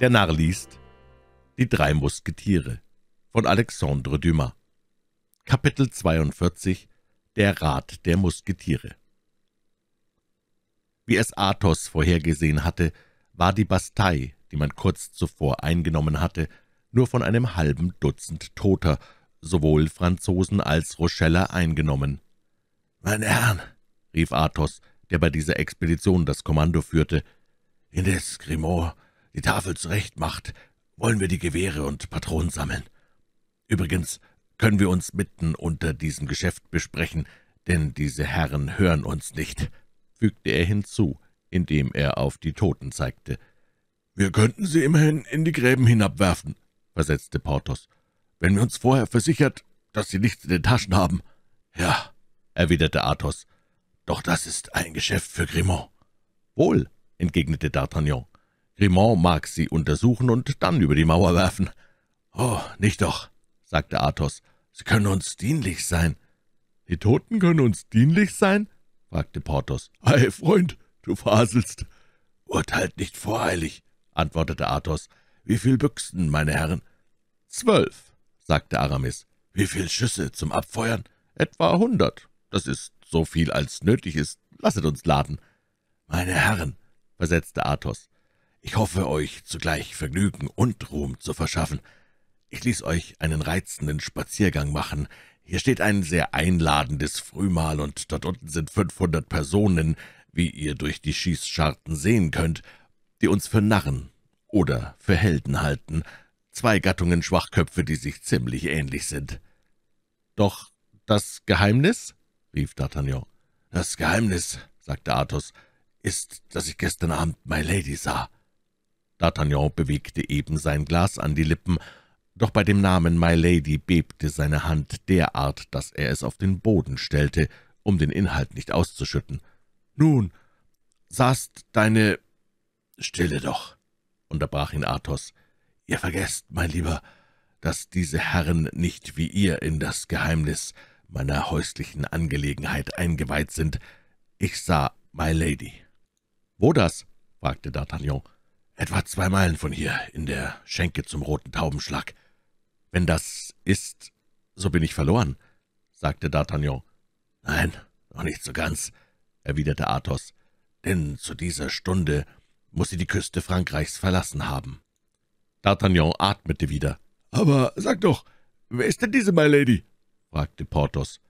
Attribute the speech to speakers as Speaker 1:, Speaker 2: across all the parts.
Speaker 1: Der Narr liest Die drei Musketiere von Alexandre Dumas Kapitel 42 Der Rat der Musketiere Wie es Athos vorhergesehen hatte, war die Bastei, die man kurz zuvor eingenommen hatte, nur von einem halben Dutzend Toter, sowohl Franzosen als Rocheller, eingenommen. »Meine Herren«, rief Athos, der bei dieser Expedition das Kommando führte, »in des Grimaud, die Tafel zurechtmacht, wollen wir die Gewehre und Patronen sammeln. Übrigens können wir uns mitten unter diesem Geschäft besprechen, denn diese Herren hören uns nicht, fügte er hinzu, indem er auf die Toten zeigte. »Wir könnten sie immerhin in die Gräben hinabwerfen«, versetzte Porthos, »wenn wir uns vorher versichert, dass sie nichts in den Taschen haben.« »Ja«, erwiderte Athos, »doch das ist ein Geschäft für Grimaud.« »Wohl«, entgegnete D'Artagnan, Grimont mag sie untersuchen und dann über die Mauer werfen.« »Oh, nicht doch«, sagte Athos. »Sie können uns dienlich sein.« »Die Toten können uns dienlich sein?« fragte Porthos. »Ei, Freund, du faselst.« »Urteilt nicht voreilig«, antwortete Athos. »Wie viel Büchsen, meine Herren?« »Zwölf«, sagte Aramis. »Wie viel Schüsse zum Abfeuern?« »Etwa hundert. Das ist so viel, als nötig ist. Lasset uns laden.« »Meine Herren«, versetzte Athos, ich hoffe, euch zugleich Vergnügen und Ruhm zu verschaffen. Ich ließ euch einen reizenden Spaziergang machen. Hier steht ein sehr einladendes Frühmahl, und dort unten sind 500 Personen, wie ihr durch die Schießscharten sehen könnt, die uns für Narren oder für Helden halten, zwei Gattungen Schwachköpfe, die sich ziemlich ähnlich sind. »Doch das Geheimnis?« rief D'Artagnan. »Das Geheimnis«, sagte Athos, »ist, dass ich gestern Abend My Lady sah.« D'Artagnan bewegte eben sein Glas an die Lippen, doch bei dem Namen My Lady bebte seine Hand derart, dass er es auf den Boden stellte, um den Inhalt nicht auszuschütten. »Nun, saßt deine...« »Stille doch«, unterbrach ihn Athos. »Ihr vergesst, mein Lieber, dass diese Herren nicht wie ihr in das Geheimnis meiner häuslichen Angelegenheit eingeweiht sind. Ich sah My Lady.« »Wo das?« fragte D'Artagnan. Etwa zwei Meilen von hier, in der Schenke zum roten Taubenschlag. Wenn das ist, so bin ich verloren, sagte D'Artagnan. Nein, noch nicht so ganz, erwiderte Athos, denn zu dieser Stunde muss sie die Küste Frankreichs verlassen haben. D'Artagnan atmete wieder. Aber sag doch, wer ist denn diese My Lady? fragte Porthos.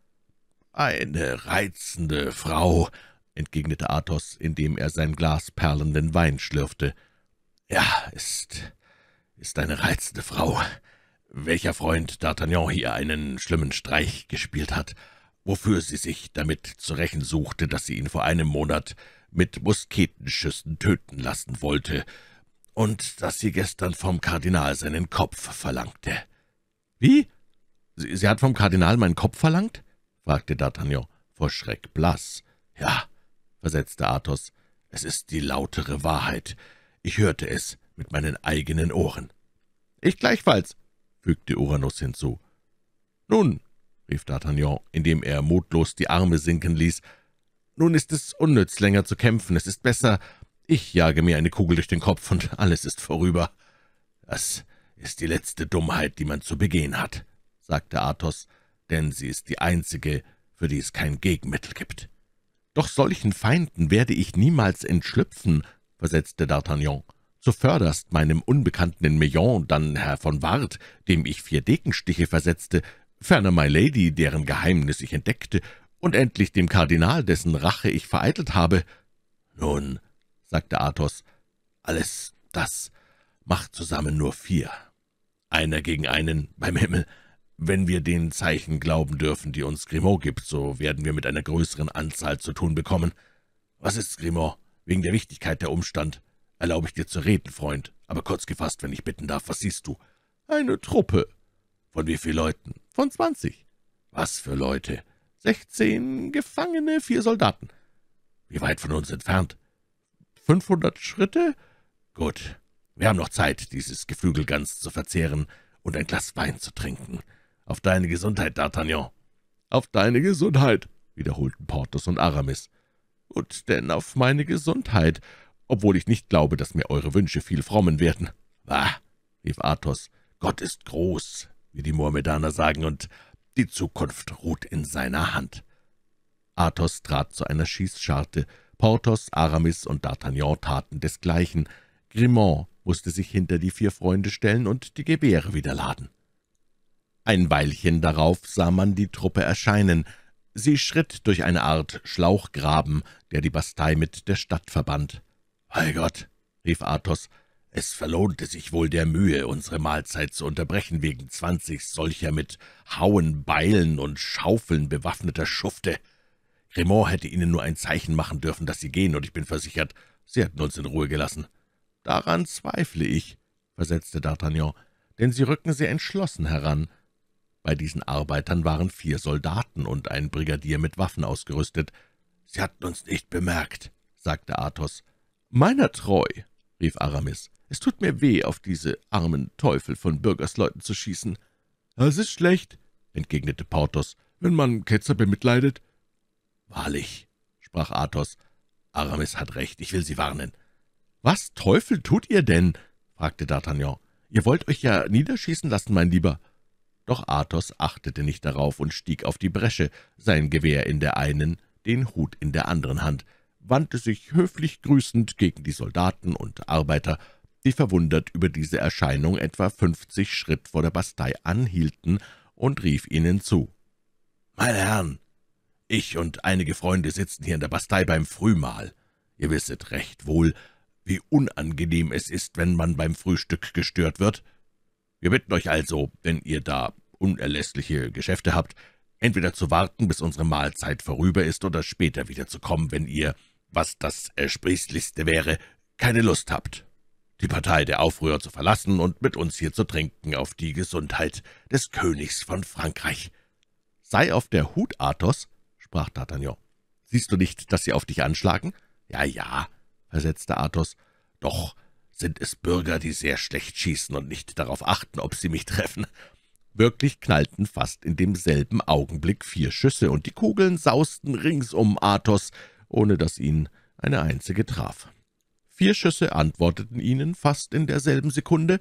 Speaker 1: Eine reizende Frau, entgegnete Athos, indem er sein Glas perlenden Wein schlürfte. Ja, ist, ist eine reizende Frau. Welcher Freund D'Artagnan hier einen schlimmen Streich gespielt hat, wofür sie sich damit zu rächen suchte, dass sie ihn vor einem Monat mit Musketenschüssen töten lassen wollte und dass sie gestern vom Kardinal seinen Kopf verlangte. »Wie? Sie, sie hat vom Kardinal meinen Kopf verlangt?« fragte D'Artagnan vor Schreck blass. »Ja«, versetzte Athos, »es ist die lautere Wahrheit.« ich hörte es mit meinen eigenen Ohren. »Ich gleichfalls«, fügte Uranus hinzu. »Nun«, rief D'Artagnan, indem er mutlos die Arme sinken ließ, »nun ist es unnütz, länger zu kämpfen. Es ist besser, ich jage mir eine Kugel durch den Kopf, und alles ist vorüber.« »Das ist die letzte Dummheit, die man zu begehen hat«, sagte Athos, »denn sie ist die einzige, für die es kein Gegenmittel gibt. Doch solchen Feinden werde ich niemals entschlüpfen, versetzte D'Artagnan. »Zuvörderst meinem Unbekannten in Meillan, dann Herr von Ward, dem ich vier Dekenstiche versetzte, ferner My Lady, deren Geheimnis ich entdeckte, und endlich dem Kardinal, dessen Rache ich vereitelt habe.« »Nun«, sagte Athos, »alles das macht zusammen nur vier. Einer gegen einen, beim Himmel. Wenn wir den Zeichen glauben dürfen, die uns Grimaud gibt, so werden wir mit einer größeren Anzahl zu tun bekommen. Was ist Grimaud?« Wegen der Wichtigkeit der Umstand erlaube ich dir zu reden, Freund, aber kurz gefasst, wenn ich bitten darf, was siehst du? Eine Truppe. Von wie vielen Leuten? Von zwanzig. Was für Leute? Sechzehn Gefangene, vier Soldaten. Wie weit von uns entfernt? Fünfhundert Schritte? Gut, wir haben noch Zeit, dieses Geflügel ganz zu verzehren und ein Glas Wein zu trinken. Auf deine Gesundheit, D'Artagnan!« »Auf deine Gesundheit«, wiederholten Porthos und Aramis und denn auf meine Gesundheit, obwohl ich nicht glaube, dass mir eure Wünsche viel frommen werden. Bah, rief Athos, Gott ist groß, wie die Mohammedaner sagen, und die Zukunft ruht in seiner Hand. Athos trat zu einer Schießscharte, Porthos, Aramis und D'Artagnan taten desgleichen, Grimaud musste sich hinter die vier Freunde stellen und die Gewehre wieder laden. Ein Weilchen darauf sah man die Truppe erscheinen, Sie schritt durch eine Art Schlauchgraben, der die Bastei mit der Stadt verband. »Bei Gott«, rief Athos, »es verlohnte sich wohl der Mühe, unsere Mahlzeit zu unterbrechen wegen zwanzig solcher mit Hauen, Beilen und Schaufeln bewaffneter Schufte. Grimaud hätte ihnen nur ein Zeichen machen dürfen, dass sie gehen, und ich bin versichert, sie hätten uns in Ruhe gelassen.« »Daran zweifle ich«, versetzte D'Artagnan, »denn sie rücken sehr entschlossen heran.« bei diesen Arbeitern waren vier Soldaten und ein Brigadier mit Waffen ausgerüstet. »Sie hatten uns nicht bemerkt«, sagte Athos. »Meiner treu«, rief Aramis. »Es tut mir weh, auf diese armen Teufel von Bürgersleuten zu schießen.« »Es ist schlecht«, entgegnete Porthos, »wenn man Ketzer bemitleidet.« »Wahrlich«, sprach Athos, »Aramis hat recht, ich will Sie warnen.« »Was Teufel tut ihr denn?« fragte D'Artagnan. »Ihr wollt euch ja niederschießen lassen, mein Lieber.« doch Athos achtete nicht darauf und stieg auf die Bresche, sein Gewehr in der einen, den Hut in der anderen Hand, wandte sich höflich grüßend gegen die Soldaten und Arbeiter, die verwundert über diese Erscheinung etwa fünfzig Schritt vor der Bastei anhielten, und rief ihnen zu. »Meine Herren, ich und einige Freunde sitzen hier in der Bastei beim Frühmahl. Ihr wisset recht wohl, wie unangenehm es ist, wenn man beim Frühstück gestört wird.« wir bitten euch also, wenn ihr da unerlässliche Geschäfte habt, entweder zu warten, bis unsere Mahlzeit vorüber ist, oder später wiederzukommen, wenn ihr, was das Ersprießlichste wäre, keine Lust habt, die Partei der Aufrührer zu verlassen und mit uns hier zu trinken auf die Gesundheit des Königs von Frankreich. »Sei auf der Hut, Athos«, sprach D'Artagnan. »Siehst du nicht, dass sie auf dich anschlagen?« »Ja, ja«, versetzte Athos. »Doch, sind es Bürger, die sehr schlecht schießen und nicht darauf achten, ob sie mich treffen. Wirklich knallten fast in demselben Augenblick vier Schüsse, und die Kugeln sausten rings um Athos, ohne dass ihn eine einzige traf. Vier Schüsse antworteten ihnen fast in derselben Sekunde,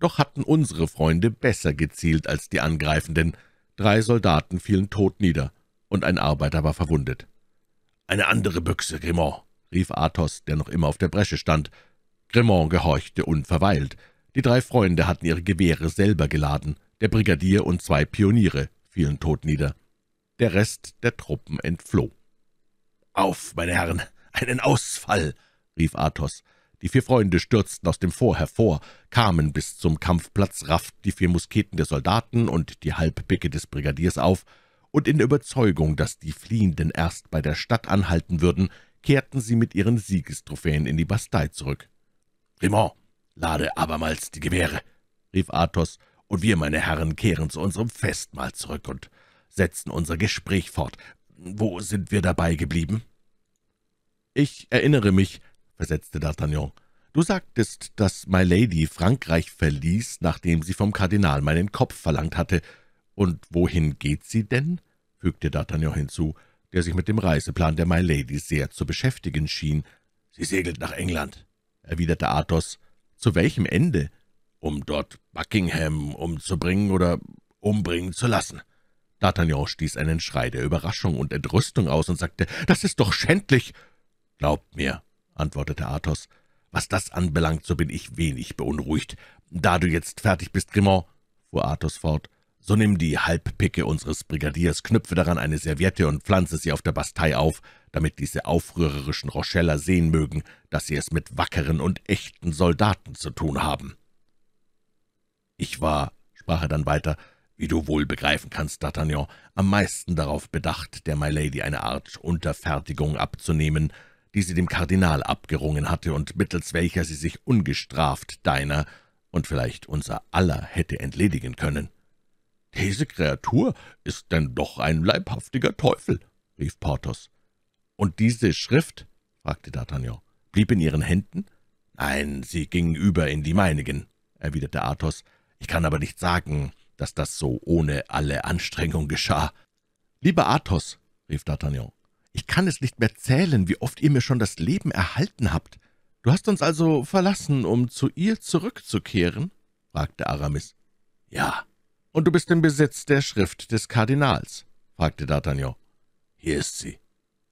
Speaker 1: doch hatten unsere Freunde besser gezielt als die Angreifenden. Drei Soldaten fielen tot nieder, und ein Arbeiter war verwundet. »Eine andere Büchse, Grimaud«, rief Athos, der noch immer auf der Bresche stand. Gremont gehorchte unverweilt. Die drei Freunde hatten ihre Gewehre selber geladen. Der Brigadier und zwei Pioniere fielen tot nieder. Der Rest der Truppen entfloh. »Auf, meine Herren, einen Ausfall!« rief Athos. Die vier Freunde stürzten aus dem Vor hervor, kamen bis zum Kampfplatz, rafften die vier Musketen der Soldaten und die Halbpicke des Brigadiers auf, und in der Überzeugung, dass die Fliehenden erst bei der Stadt anhalten würden, kehrten sie mit ihren Siegestrophäen in die Bastei zurück. Grimaud, lade abermals die Gewehre«, rief Athos, »und wir, meine Herren, kehren zu unserem Festmahl zurück und setzen unser Gespräch fort. Wo sind wir dabei geblieben?« »Ich erinnere mich«, versetzte D'Artagnan, »du sagtest, dass My Lady Frankreich verließ, nachdem sie vom Kardinal meinen Kopf verlangt hatte. Und wohin geht sie denn?« fügte D'Artagnan hinzu, der sich mit dem Reiseplan der My Lady sehr zu beschäftigen schien. »Sie segelt nach England.« erwiderte Athos. »Zu welchem Ende?« »Um dort Buckingham umzubringen oder umbringen zu lassen.« D'Artagnan stieß einen Schrei der Überraschung und Entrüstung aus und sagte, »Das ist doch schändlich!« »Glaubt mir«, antwortete Athos, »was das anbelangt, so bin ich wenig beunruhigt. Da du jetzt fertig bist, Grimaud«, fuhr Athos fort, so nimm die Halbpicke unseres Brigadiers, knüpfe daran eine Serviette und pflanze sie auf der Bastei auf, damit diese aufrührerischen Rocheller sehen mögen, dass sie es mit wackeren und echten Soldaten zu tun haben. Ich war, sprach er dann weiter, wie du wohl begreifen kannst, D'Artagnan, am meisten darauf bedacht, der My Lady eine Art Unterfertigung abzunehmen, die sie dem Kardinal abgerungen hatte und mittels welcher sie sich ungestraft deiner und vielleicht unser aller hätte entledigen können.« »Diese Kreatur ist denn doch ein leibhaftiger Teufel«, rief Porthos. »Und diese Schrift«, fragte D'Artagnan, »blieb in Ihren Händen?« »Nein, sie ging über in die meinigen«, erwiderte Athos. »Ich kann aber nicht sagen, dass das so ohne alle Anstrengung geschah.« »Lieber Athos«, rief D'Artagnan, »ich kann es nicht mehr zählen, wie oft ihr mir schon das Leben erhalten habt. Du hast uns also verlassen, um zu ihr zurückzukehren?« fragte Aramis. »Ja«, »Und du bist im Besitz der Schrift des Kardinals?« fragte D'Artagnan. »Hier ist sie«,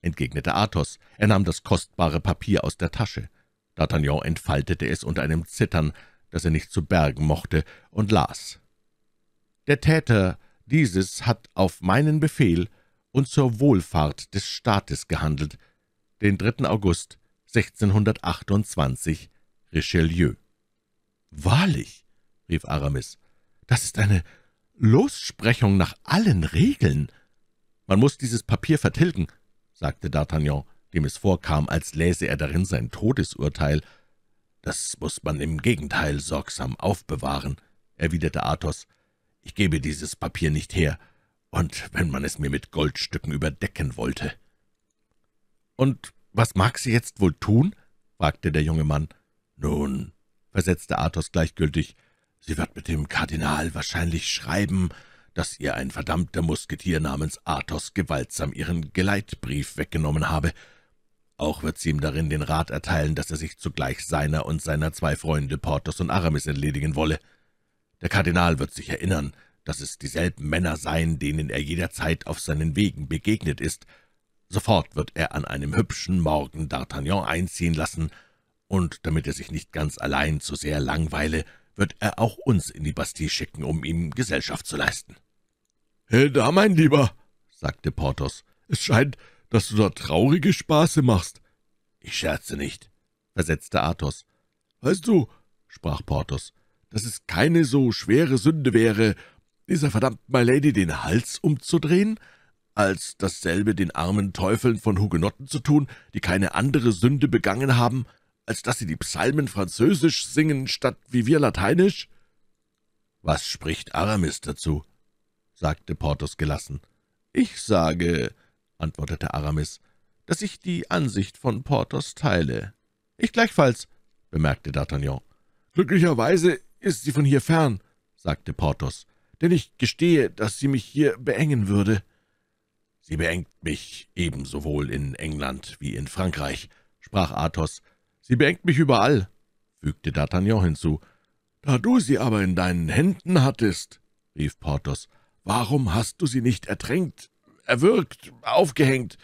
Speaker 1: entgegnete Athos. Er nahm das kostbare Papier aus der Tasche. D'Artagnan entfaltete es unter einem Zittern, das er nicht zu bergen mochte, und las. »Der Täter dieses hat auf meinen Befehl und zur Wohlfahrt des Staates gehandelt, den 3. August 1628, Richelieu.« »Wahrlich«, rief Aramis, »das ist eine Lossprechung nach allen Regeln. Man muss dieses Papier vertilgen, sagte D'Artagnan, dem es vorkam, als läse er darin sein Todesurteil. Das muss man im Gegenteil sorgsam aufbewahren, erwiderte Athos. Ich gebe dieses Papier nicht her, und wenn man es mir mit Goldstücken überdecken wollte. Und was mag sie jetzt wohl tun? fragte der junge Mann. Nun, versetzte Athos gleichgültig, Sie wird mit dem Kardinal wahrscheinlich schreiben, dass ihr ein verdammter Musketier namens Athos gewaltsam ihren Geleitbrief weggenommen habe. Auch wird sie ihm darin den Rat erteilen, dass er sich zugleich seiner und seiner zwei Freunde Porthos und Aramis entledigen wolle. Der Kardinal wird sich erinnern, dass es dieselben Männer seien, denen er jederzeit auf seinen Wegen begegnet ist. Sofort wird er an einem hübschen Morgen D'Artagnan einziehen lassen, und damit er sich nicht ganz allein zu sehr langweile, wird er auch uns in die Bastille schicken, um ihm Gesellschaft zu leisten.« »Da, mein Lieber«, sagte Porthos, »es scheint, dass du da traurige Spaße machst.« »Ich scherze nicht«, versetzte Athos. »Weißt du«, sprach Porthos, »dass es keine so schwere Sünde wäre, dieser verdammten My Lady den Hals umzudrehen, als dasselbe den armen Teufeln von Hugenotten zu tun, die keine andere Sünde begangen haben, als dass sie die Psalmen französisch singen, statt wie wir lateinisch?« »Was spricht Aramis dazu?« sagte Porthos gelassen. »Ich sage«, antwortete Aramis, »dass ich die Ansicht von Porthos teile.« »Ich gleichfalls«, bemerkte D'Artagnan. »Glücklicherweise ist sie von hier fern«, sagte Porthos, »denn ich gestehe, dass sie mich hier beengen würde.« »Sie beengt mich ebenso wohl in England wie in Frankreich«, sprach Athos, Sie beengt mich überall«, fügte D'Artagnan hinzu. »Da du sie aber in deinen Händen hattest«, rief Porthos, »warum hast du sie nicht ertränkt, erwürgt, aufgehängt?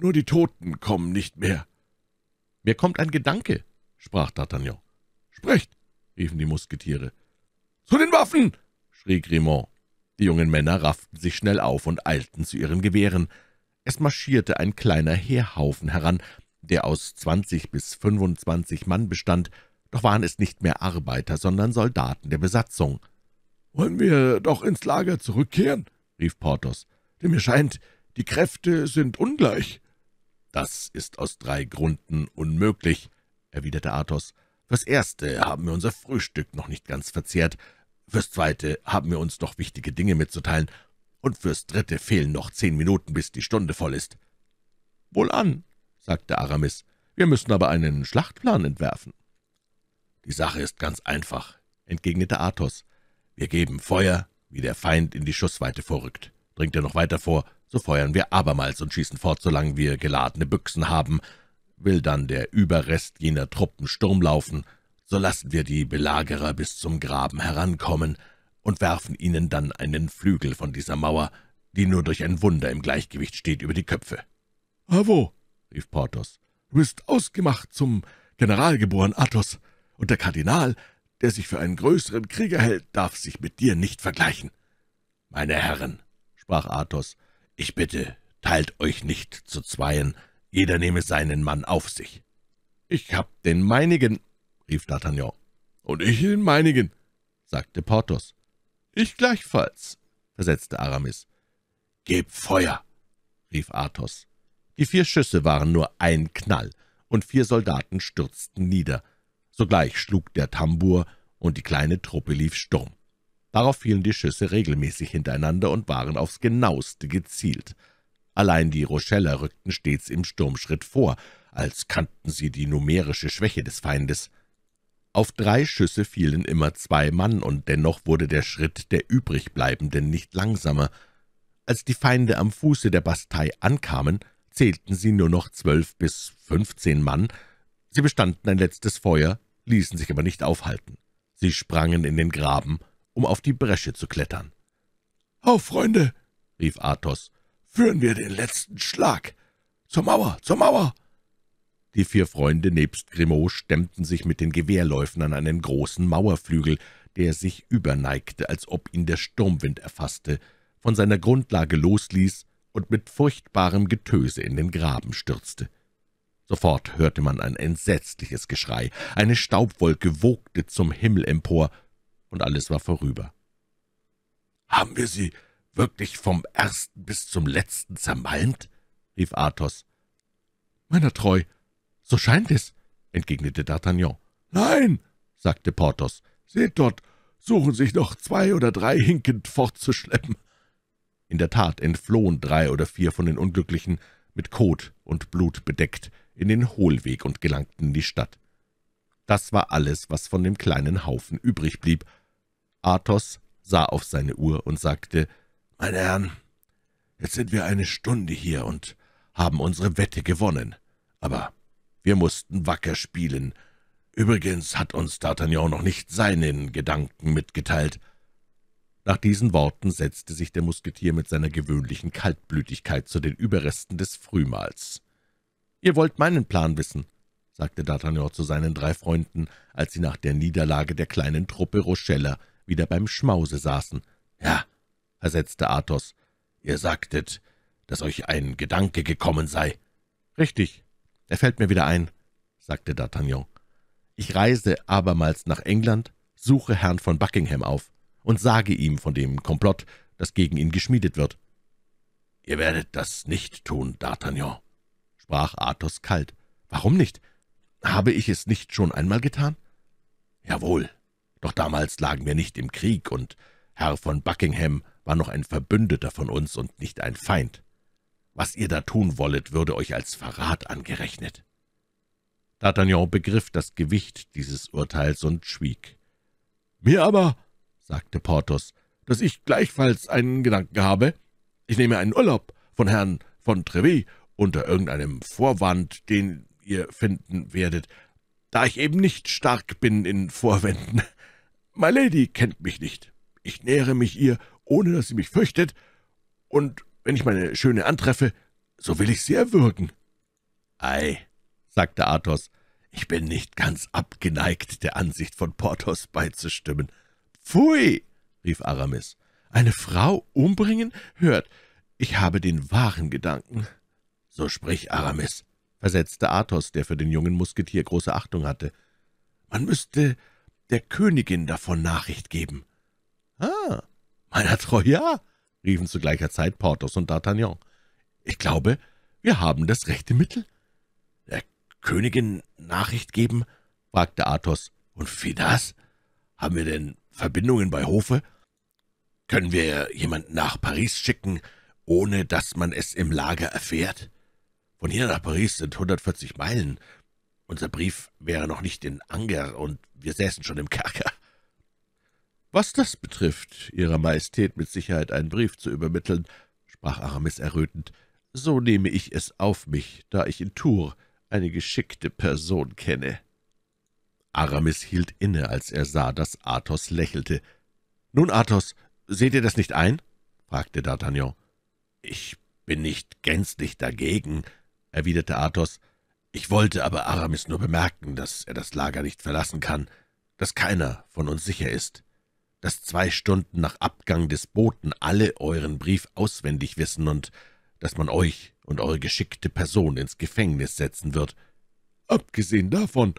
Speaker 1: Nur die Toten kommen nicht mehr.« »Mir kommt ein Gedanke«, sprach D'Artagnan. »Sprecht«, riefen die Musketiere. »Zu den Waffen«, schrie Grimont. Die jungen Männer rafften sich schnell auf und eilten zu ihren Gewehren. Es marschierte ein kleiner Heerhaufen heran, der aus 20 bis 25 Mann bestand, doch waren es nicht mehr Arbeiter, sondern Soldaten der Besatzung. »Wollen wir doch ins Lager zurückkehren?« rief Porthos. »Denn mir scheint, die Kräfte sind ungleich.« »Das ist aus drei Gründen unmöglich«, erwiderte Athos. »Fürs Erste haben wir unser Frühstück noch nicht ganz verzehrt, fürs Zweite haben wir uns noch wichtige Dinge mitzuteilen, und fürs Dritte fehlen noch zehn Minuten, bis die Stunde voll ist.« »Wohlan«, sagte Aramis. »Wir müssen aber einen Schlachtplan entwerfen.« »Die Sache ist ganz einfach«, entgegnete Athos. »Wir geben Feuer, wie der Feind in die Schussweite vorrückt. Dringt er noch weiter vor, so feuern wir abermals und schießen fort, solange wir geladene Büchsen haben. Will dann der Überrest jener Truppen Sturm laufen, so lassen wir die Belagerer bis zum Graben herankommen und werfen ihnen dann einen Flügel von dieser Mauer, die nur durch ein Wunder im Gleichgewicht steht, über die Köpfe. »Bravo«, ah, rief Porthos. »Du bist ausgemacht zum General geboren, Athos, und der Kardinal, der sich für einen größeren Krieger hält, darf sich mit dir nicht vergleichen.« »Meine Herren«, sprach Athos, »ich bitte, teilt euch nicht zu zweien, jeder nehme seinen Mann auf sich.« »Ich hab den meinigen«, rief D'Artagnan. »Und ich den meinigen«, sagte Porthos. »Ich gleichfalls«, versetzte Aramis. »Geb Feuer«, rief Athos. Die vier Schüsse waren nur ein Knall, und vier Soldaten stürzten nieder. Sogleich schlug der Tambour, und die kleine Truppe lief Sturm. Darauf fielen die Schüsse regelmäßig hintereinander und waren aufs genaueste gezielt. Allein die Rocheller rückten stets im Sturmschritt vor, als kannten sie die numerische Schwäche des Feindes. Auf drei Schüsse fielen immer zwei Mann, und dennoch wurde der Schritt der Übrigbleibenden nicht langsamer. Als die Feinde am Fuße der Bastei ankamen, zählten sie nur noch zwölf bis fünfzehn Mann. Sie bestanden ein letztes Feuer, ließen sich aber nicht aufhalten. Sie sprangen in den Graben, um auf die Bresche zu klettern. »Auf, Freunde!« rief Athos. »Führen wir den letzten Schlag! Zur Mauer, zur Mauer!« Die vier Freunde nebst Grimaud stemmten sich mit den Gewehrläufen an einen großen Mauerflügel, der sich überneigte, als ob ihn der Sturmwind erfasste, von seiner Grundlage losließ und mit furchtbarem Getöse in den Graben stürzte. Sofort hörte man ein entsetzliches Geschrei, eine Staubwolke wogte zum Himmel empor, und alles war vorüber. »Haben wir sie wirklich vom ersten bis zum letzten zermalmt?« rief Athos. »Meiner treu, so scheint es«, entgegnete D'Artagnan. »Nein«, sagte Porthos, »seht dort, suchen sich noch zwei oder drei hinkend fortzuschleppen. In der Tat entflohen drei oder vier von den Unglücklichen, mit Kot und Blut bedeckt, in den Hohlweg und gelangten in die Stadt. Das war alles, was von dem kleinen Haufen übrig blieb. Athos sah auf seine Uhr und sagte, »Meine Herren, jetzt sind wir eine Stunde hier und haben unsere Wette gewonnen. Aber wir mussten wacker spielen. Übrigens hat uns D'Artagnan noch nicht seinen Gedanken mitgeteilt. Nach diesen Worten setzte sich der Musketier mit seiner gewöhnlichen Kaltblütigkeit zu den Überresten des Frühmahls. »Ihr wollt meinen Plan wissen«, sagte D'Artagnan zu seinen drei Freunden, als sie nach der Niederlage der kleinen Truppe Rochella wieder beim Schmause saßen. »Ja«, versetzte Athos, »ihr sagtet, dass euch ein Gedanke gekommen sei.« »Richtig, er fällt mir wieder ein«, sagte D'Artagnan. »Ich reise abermals nach England, suche Herrn von Buckingham auf und sage ihm von dem Komplott, das gegen ihn geschmiedet wird. »Ihr werdet das nicht tun, D'Artagnan«, sprach Athos kalt. »Warum nicht? Habe ich es nicht schon einmal getan?« »Jawohl, doch damals lagen wir nicht im Krieg, und Herr von Buckingham war noch ein Verbündeter von uns und nicht ein Feind. Was ihr da tun wollet, würde euch als Verrat angerechnet.« D'Artagnan begriff das Gewicht dieses Urteils und schwieg. »Mir aber«, sagte Porthos, »dass ich gleichfalls einen Gedanken habe. Ich nehme einen Urlaub von Herrn von Treville unter irgendeinem Vorwand, den ihr finden werdet, da ich eben nicht stark bin in Vorwänden. My Lady kennt mich nicht. Ich nähere mich ihr, ohne dass sie mich fürchtet, und wenn ich meine Schöne antreffe, so will ich sie erwürgen.« »Ei«, sagte Athos, »ich bin nicht ganz abgeneigt, der Ansicht von Porthos beizustimmen.« »Pfui«, rief Aramis, »eine Frau umbringen? Hört, ich habe den wahren Gedanken.« »So sprich, Aramis«, versetzte Athos, der für den jungen Musketier große Achtung hatte. »Man müsste der Königin davon Nachricht geben.« »Ah, meiner Treu, ja, riefen zu gleicher Zeit Porthos und D'Artagnan. »Ich glaube, wir haben das rechte Mittel.« »Der Königin Nachricht geben?« fragte Athos. »Und wie das? Haben wir denn Verbindungen bei Hofe? Können wir jemanden nach Paris schicken, ohne dass man es im Lager erfährt? Von hier nach Paris sind 140 Meilen. Unser Brief wäre noch nicht in Anger, und wir säßen schon im Kerker. Was das betrifft, Ihrer Majestät mit Sicherheit einen Brief zu übermitteln, sprach Aramis errötend, so nehme ich es auf mich, da ich in Tours eine geschickte Person kenne.« Aramis hielt inne, als er sah, dass Athos lächelte. »Nun, Athos, seht ihr das nicht ein?« fragte D'Artagnan. »Ich bin nicht gänzlich dagegen«, erwiderte Athos. »Ich wollte aber Aramis nur bemerken, dass er das Lager nicht verlassen kann, dass keiner von uns sicher ist, dass zwei Stunden nach Abgang des Boten alle euren Brief auswendig wissen und dass man euch und eure geschickte Person ins Gefängnis setzen wird.« »Abgesehen davon«,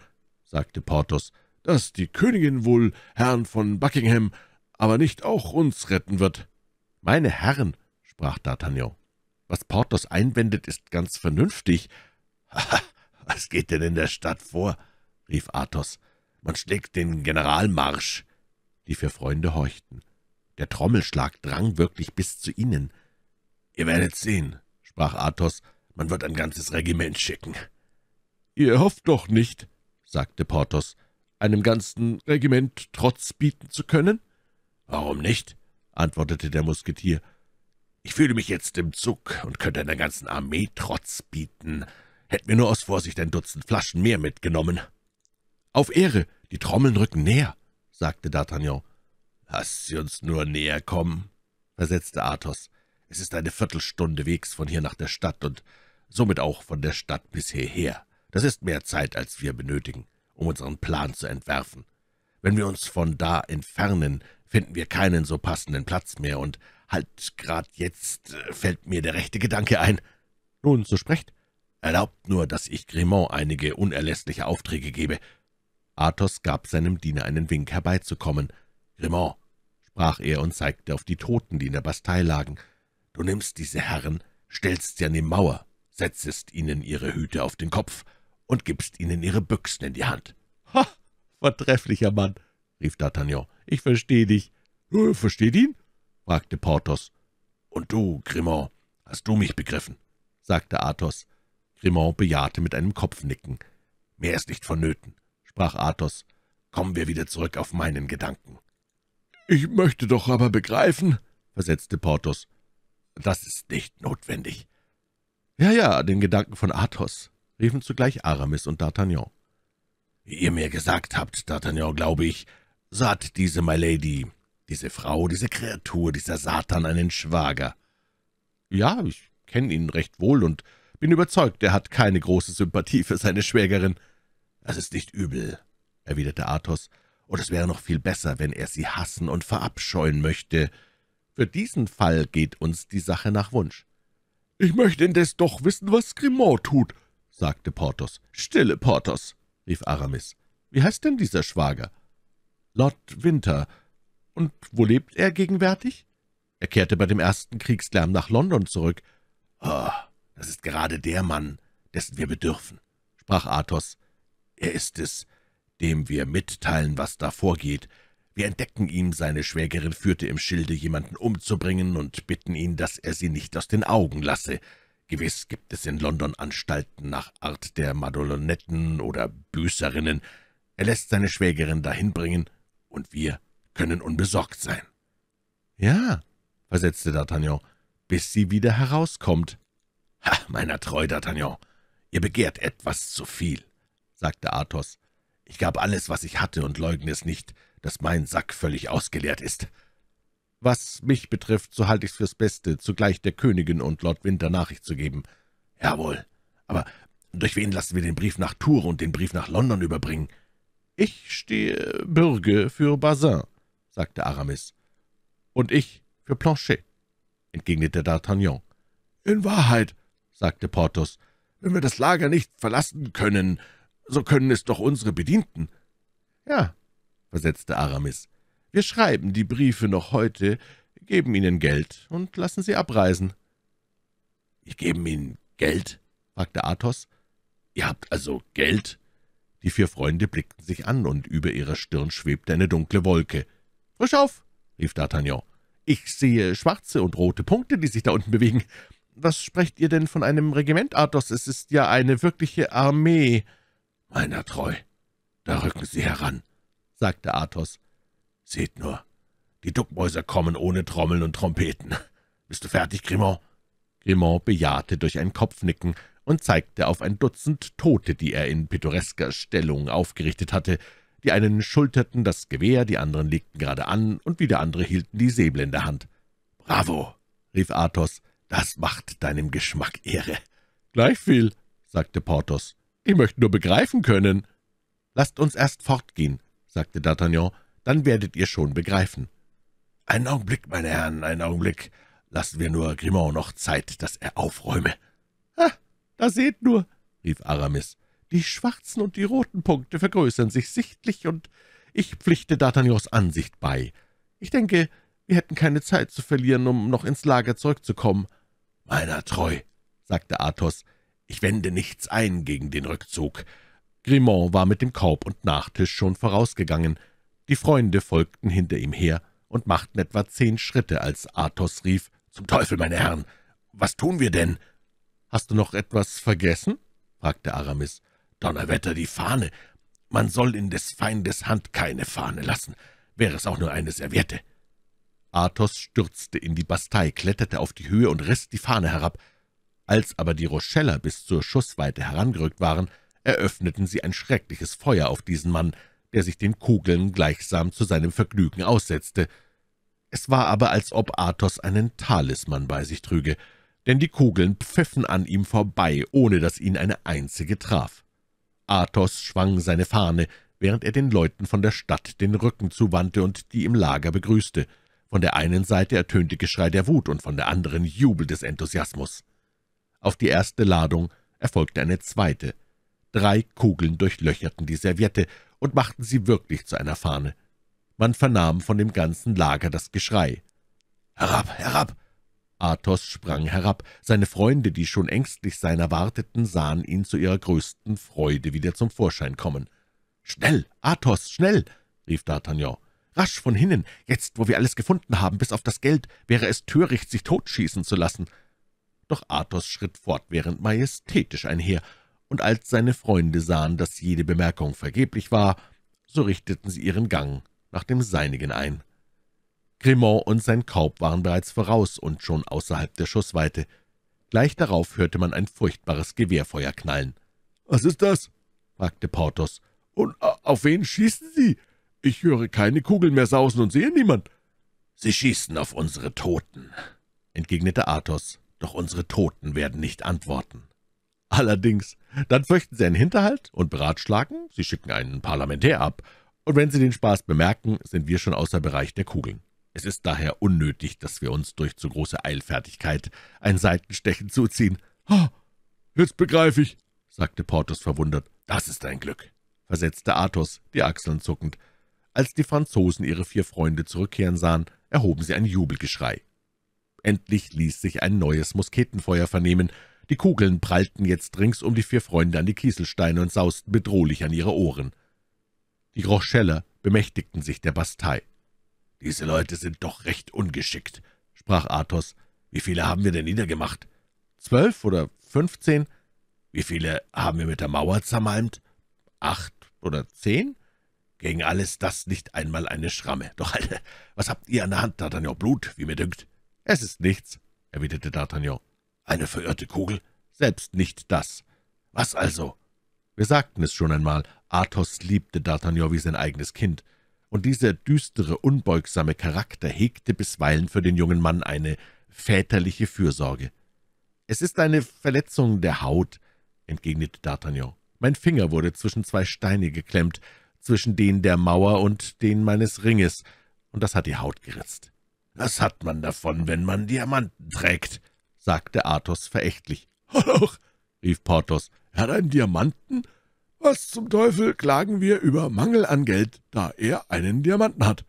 Speaker 1: sagte Porthos, »dass die Königin wohl Herrn von Buckingham, aber nicht auch uns retten wird.« »Meine Herren«, sprach D'Artagnan, »was Porthos einwendet, ist ganz vernünftig.« »Was geht denn in der Stadt vor?« rief Athos. »Man schlägt den Generalmarsch.« Die vier Freunde horchten. Der Trommelschlag drang wirklich bis zu ihnen. »Ihr werdet sehen«, sprach Athos, »man wird ein ganzes Regiment schicken.« »Ihr hofft doch nicht«, sagte Porthos, einem ganzen Regiment Trotz bieten zu können? »Warum nicht?« antwortete der Musketier. »Ich fühle mich jetzt im Zug und könnte einer ganzen Armee Trotz bieten. Hätten wir nur aus Vorsicht ein Dutzend Flaschen mehr mitgenommen.« »Auf Ehre, die Trommeln rücken näher«, sagte D'Artagnan. »Lass sie uns nur näher kommen«, versetzte Athos. »Es ist eine Viertelstunde Wegs von hier nach der Stadt und somit auch von der Stadt bis hierher.« das ist mehr Zeit, als wir benötigen, um unseren Plan zu entwerfen. Wenn wir uns von da entfernen, finden wir keinen so passenden Platz mehr, und halt grad jetzt äh, fällt mir der rechte Gedanke ein. Nun, so sprecht. Erlaubt nur, dass ich Grimont einige unerlässliche Aufträge gebe. Athos gab seinem Diener einen Wink, herbeizukommen. »Grimont«, sprach er und zeigte auf die Toten, die in der Bastei lagen, »du nimmst diese Herren, stellst sie an die Mauer, setzest ihnen ihre Hüte auf den Kopf und gibst ihnen ihre Büchsen in die Hand. »Ha, vortrefflicher Mann«, rief D'Artagnan, »ich verstehe dich.« äh, »Versteht ihn?« fragte Porthos. »Und du, Grimaud, hast du mich begriffen?« sagte Athos. Grimaud bejahte mit einem Kopfnicken. »Mehr ist nicht vonnöten«, sprach Athos. »Kommen wir wieder zurück auf meinen Gedanken.« »Ich möchte doch aber begreifen«, versetzte Porthos. »Das ist nicht notwendig.« »Ja, ja, den Gedanken von Athos«, riefen zugleich Aramis und D'Artagnan. »Wie ihr mir gesagt habt, D'Artagnan, glaube ich, so hat diese Lady, diese Frau, diese Kreatur, dieser Satan einen Schwager.« »Ja, ich kenne ihn recht wohl und bin überzeugt, er hat keine große Sympathie für seine Schwägerin.« »Das ist nicht übel«, erwiderte Athos, »und es wäre noch viel besser, wenn er sie hassen und verabscheuen möchte. Für diesen Fall geht uns die Sache nach Wunsch.« »Ich möchte indes doch wissen, was Grimaud tut«, sagte Porthos. »Stille, Porthos«, rief Aramis. »Wie heißt denn dieser Schwager?« »Lord Winter. Und wo lebt er gegenwärtig?« Er kehrte bei dem ersten Kriegslärm nach London zurück. »Oh, das ist gerade der Mann, dessen wir bedürfen«, sprach Athos. »Er ist es, dem wir mitteilen, was da vorgeht. Wir entdecken ihm, seine Schwägerin führte im Schilde, jemanden umzubringen, und bitten ihn, dass er sie nicht aus den Augen lasse. Gewiss gibt es in London Anstalten nach Art der Madolonetten oder Büßerinnen. Er lässt seine Schwägerin dahin bringen, und wir können unbesorgt sein.« »Ja«, versetzte D'Artagnan, »bis sie wieder herauskommt.« »Ha, meiner treu, D'Artagnan, ihr begehrt etwas zu viel«, sagte Athos. »Ich gab alles, was ich hatte, und leugne es nicht, dass mein Sack völlig ausgeleert ist. Was mich betrifft, so halte ich es fürs Beste, zugleich der Königin und Lord Winter Nachricht zu geben.« »Jawohl, aber durch wen lassen wir den Brief nach Tours und den Brief nach London überbringen?« »Ich stehe Bürge für Bazin«, sagte Aramis. »Und ich für Planchet«, entgegnete D'Artagnan. »In Wahrheit«, sagte Porthos, »wenn wir das Lager nicht verlassen können, so können es doch unsere Bedienten.« »Ja«, versetzte Aramis, wir schreiben die Briefe noch heute, geben Ihnen Geld und lassen Sie abreisen.« »Wir geben Ihnen Geld?« fragte Athos. »Ihr habt also Geld?« Die vier Freunde blickten sich an, und über ihrer Stirn schwebte eine dunkle Wolke. »Frisch auf!« rief D'Artagnan. »Ich sehe schwarze und rote Punkte, die sich da unten bewegen. Was sprecht ihr denn von einem Regiment, Athos? Es ist ja eine wirkliche Armee.« »Meiner treu, da rücken Sie heran«, sagte Athos. Seht nur, die Duckmäuser kommen ohne Trommeln und Trompeten. Bist du fertig, Grimont?« Grimont bejahte durch ein Kopfnicken und zeigte auf ein Dutzend Tote, die er in pittoresker Stellung aufgerichtet hatte. Die einen schulterten das Gewehr, die anderen legten gerade an, und wieder andere hielten die Säbel in der Hand. »Bravo«, rief Athos, »das macht deinem Geschmack Ehre.« »Gleichviel«, sagte Porthos. »Ich möchte nur begreifen können.« »Lasst uns erst fortgehen«, sagte D'Artagnan, dann werdet ihr schon begreifen.« »Einen Augenblick, meine Herren, einen Augenblick. Lassen wir nur Grimaud noch Zeit, dass er aufräume.« »Ha, da seht nur«, rief Aramis, »die schwarzen und die roten Punkte vergrößern sich sichtlich, und ich pflichte D'Artagnans Ansicht bei. Ich denke, wir hätten keine Zeit zu verlieren, um noch ins Lager zurückzukommen.« »Meiner treu«, sagte Athos, »ich wende nichts ein gegen den Rückzug.« Grimaud war mit dem Korb und Nachtisch schon vorausgegangen. Die Freunde folgten hinter ihm her und machten etwa zehn Schritte, als Athos rief, »Zum Teufel, meine Herren! Was tun wir denn?« »Hast du noch etwas vergessen?« fragte Aramis. »Donnerwetter, die Fahne! Man soll in des Feindes Hand keine Fahne lassen, wäre es auch nur eine Serviette.« Athos stürzte in die Bastei, kletterte auf die Höhe und riss die Fahne herab. Als aber die Rocheller bis zur Schussweite herangerückt waren, eröffneten sie ein schreckliches Feuer auf diesen Mann, der sich den Kugeln gleichsam zu seinem Vergnügen aussetzte. Es war aber, als ob Athos einen Talisman bei sich trüge, denn die Kugeln pfiffen an ihm vorbei, ohne dass ihn eine einzige traf. Athos schwang seine Fahne, während er den Leuten von der Stadt den Rücken zuwandte und die im Lager begrüßte. Von der einen Seite ertönte Geschrei der Wut und von der anderen Jubel des Enthusiasmus. Auf die erste Ladung erfolgte eine zweite. Drei Kugeln durchlöcherten die Serviette und machten sie wirklich zu einer Fahne. Man vernahm von dem ganzen Lager das Geschrei. »Herab, herab!« Athos sprang herab. Seine Freunde, die schon ängstlich seiner warteten, sahen ihn zu ihrer größten Freude wieder zum Vorschein kommen. »Schnell, Athos, schnell!« rief D'Artagnan. »Rasch von hinnen! Jetzt, wo wir alles gefunden haben, bis auf das Geld, wäre es töricht, sich totschießen zu lassen!« Doch Athos schritt fortwährend majestätisch einher und als seine Freunde sahen, dass jede Bemerkung vergeblich war, so richteten sie ihren Gang nach dem seinigen ein. Cremont und sein Korb waren bereits voraus und schon außerhalb der Schussweite. Gleich darauf hörte man ein furchtbares Gewehrfeuer knallen. »Was ist das?« fragte Porthos. »Und auf wen schießen Sie? Ich höre keine Kugeln mehr sausen und sehe niemand.« »Sie schießen auf unsere Toten«, entgegnete Athos, »doch unsere Toten werden nicht antworten.« Allerdings, dann fürchten Sie einen Hinterhalt und beratschlagen, Sie schicken einen Parlamentär ab, und wenn Sie den Spaß bemerken, sind wir schon außer Bereich der Kugeln. Es ist daher unnötig, dass wir uns durch zu große Eilfertigkeit ein Seitenstechen zuziehen. Oh, jetzt begreife ich, sagte Porthos verwundert. Das ist ein Glück, versetzte Athos, die Achseln zuckend. Als die Franzosen ihre vier Freunde zurückkehren sahen, erhoben sie ein Jubelgeschrei. Endlich ließ sich ein neues Musketenfeuer vernehmen, die Kugeln prallten jetzt rings um die vier Freunde an die Kieselsteine und sausten bedrohlich an ihre Ohren. Die Groscheller bemächtigten sich der Bastei. »Diese Leute sind doch recht ungeschickt«, sprach Athos. »Wie viele haben wir denn niedergemacht? Zwölf oder fünfzehn? Wie viele haben wir mit der Mauer zermalmt? Acht oder zehn? Gegen alles das nicht einmal eine Schramme. Doch, Alter, was habt ihr an der Hand, D'Artagnan? Blut, wie mir dünkt.« »Es ist nichts«, erwiderte D'Artagnan. Eine verirrte Kugel? Selbst nicht das. Was also? Wir sagten es schon einmal, Athos liebte D'Artagnan wie sein eigenes Kind, und dieser düstere, unbeugsame Charakter hegte bisweilen für den jungen Mann eine väterliche Fürsorge. »Es ist eine Verletzung der Haut«, entgegnete D'Artagnan. »Mein Finger wurde zwischen zwei Steine geklemmt, zwischen den der Mauer und den meines Ringes, und das hat die Haut geritzt.« »Was hat man davon, wenn man Diamanten trägt?« sagte Athos verächtlich. »Halloch«, rief Porthos, »er hat einen Diamanten? Was zum Teufel klagen wir über Mangel an Geld, da er einen Diamanten hat?«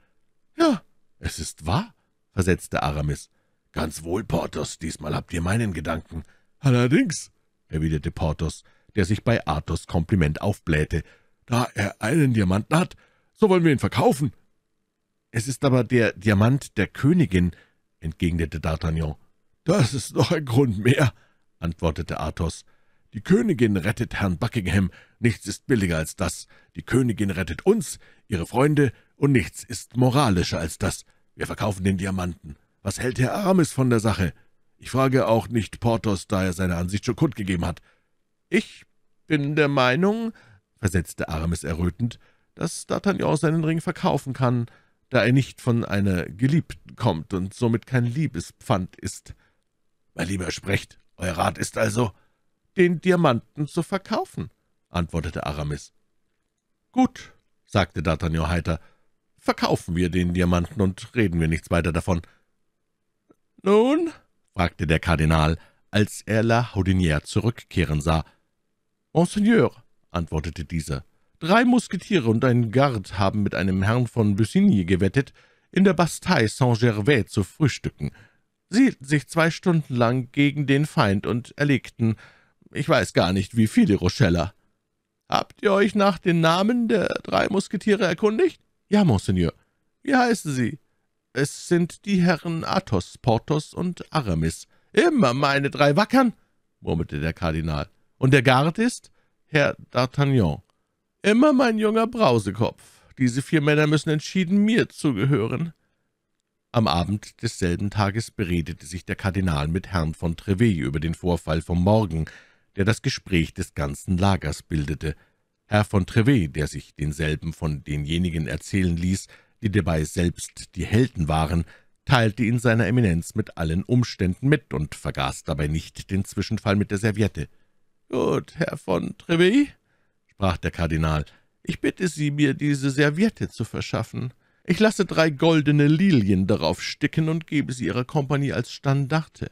Speaker 1: »Ja, es ist wahr«, versetzte Aramis. »Ganz wohl, Porthos, diesmal habt ihr meinen Gedanken.« »Allerdings«, erwiderte Porthos, der sich bei Athos Kompliment aufblähte, »da er einen Diamanten hat, so wollen wir ihn verkaufen.« »Es ist aber der Diamant der Königin«, entgegnete D'Artagnan. »Das ist noch ein Grund mehr«, antwortete Athos. »Die Königin rettet Herrn Buckingham. Nichts ist billiger als das. Die Königin rettet uns, ihre Freunde, und nichts ist moralischer als das. Wir verkaufen den Diamanten. Was hält Herr Aramis von der Sache? Ich frage auch nicht Porthos, da er seine Ansicht schon kundgegeben hat.« »Ich bin der Meinung«, versetzte Aramis errötend, »dass D'Artagnan seinen Ring verkaufen kann, da er nicht von einer Geliebten kommt und somit kein Liebespfand ist.« »Mein lieber Sprecht, euer Rat ist also, den Diamanten zu verkaufen«, antwortete Aramis. »Gut«, sagte D'Artagnan heiter, »verkaufen wir den Diamanten und reden wir nichts weiter davon.« »Nun?« fragte der Kardinal, als er La Houdinière zurückkehren sah. »Monseigneur«, antwortete dieser, Drei Musketiere und ein Gard haben mit einem Herrn von Bussigny gewettet, in der Bastei Saint-Gervais zu frühstücken. Sie sich zwei Stunden lang gegen den Feind und erlegten, ich weiß gar nicht, wie viele Rocheller. Habt ihr euch nach den Namen der drei Musketiere erkundigt? Ja, Monseigneur. Wie heißen sie? Es sind die Herren Athos, Porthos und Aramis. Immer meine drei Wackern, murmelte der Kardinal. Und der Gard ist Herr D'Artagnan. Immer mein junger Brausekopf. Diese vier Männer müssen entschieden mir zugehören. Am Abend desselben Tages beredete sich der Kardinal mit Herrn von Trevet über den Vorfall vom Morgen, der das Gespräch des ganzen Lagers bildete. Herr von Trevet, der sich denselben von denjenigen erzählen ließ, die dabei selbst die Helden waren, teilte ihn seiner Eminenz mit allen Umständen mit und vergaß dabei nicht den Zwischenfall mit der Serviette. »Gut, Herr von Trevet«, sprach der Kardinal, »ich bitte Sie, mir diese Serviette zu verschaffen.« ich lasse drei goldene Lilien darauf sticken und gebe sie Ihrer Kompanie als Standarte.«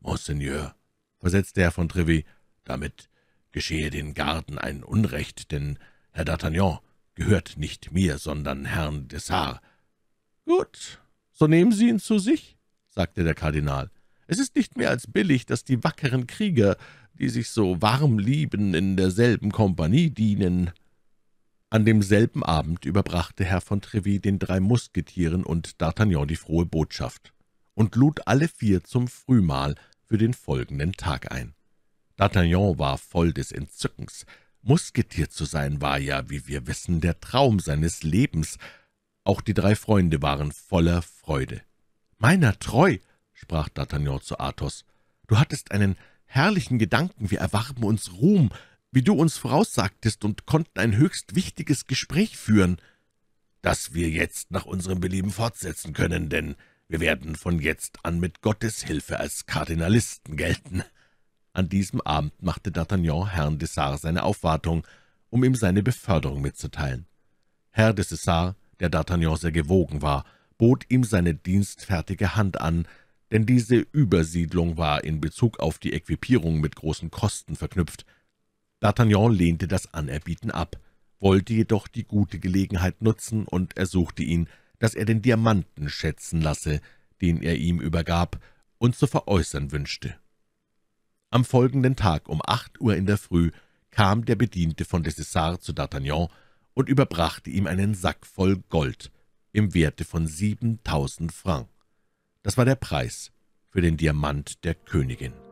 Speaker 1: »Monseigneur«, versetzte Herr von Trevet, »damit geschehe den Garten ein Unrecht, denn Herr D'Artagnan gehört nicht mir, sondern Herrn Dessart.« »Gut, so nehmen Sie ihn zu sich«, sagte der Kardinal. »Es ist nicht mehr als billig, dass die wackeren Krieger, die sich so warm lieben, in derselben Kompanie dienen.« an demselben Abend überbrachte Herr von Treville den drei Musketieren und D'Artagnan die frohe Botschaft und lud alle vier zum Frühmahl für den folgenden Tag ein. D'Artagnan war voll des Entzückens. Musketier zu sein war ja, wie wir wissen, der Traum seines Lebens. Auch die drei Freunde waren voller Freude. »Meiner treu«, sprach D'Artagnan zu Athos, »du hattest einen herrlichen Gedanken, wir erwarben uns Ruhm, wie du uns voraussagtest, und konnten ein höchst wichtiges Gespräch führen, das wir jetzt nach unserem Belieben fortsetzen können, denn wir werden von jetzt an mit Gottes Hilfe als Kardinalisten gelten.« An diesem Abend machte D'Artagnan Herrn de Dessart seine Aufwartung, um ihm seine Beförderung mitzuteilen. Herr de Cessart, der D'Artagnan sehr gewogen war, bot ihm seine dienstfertige Hand an, denn diese Übersiedlung war in Bezug auf die Equipierung mit großen Kosten verknüpft. D'Artagnan lehnte das Anerbieten ab, wollte jedoch die gute Gelegenheit nutzen und ersuchte ihn, dass er den Diamanten schätzen lasse, den er ihm übergab und zu veräußern wünschte. Am folgenden Tag um acht Uhr in der Früh kam der Bediente von Dessessart zu D'Artagnan und überbrachte ihm einen Sack voll Gold im Werte von siebentausend Francs. Das war der Preis für den Diamant der Königin.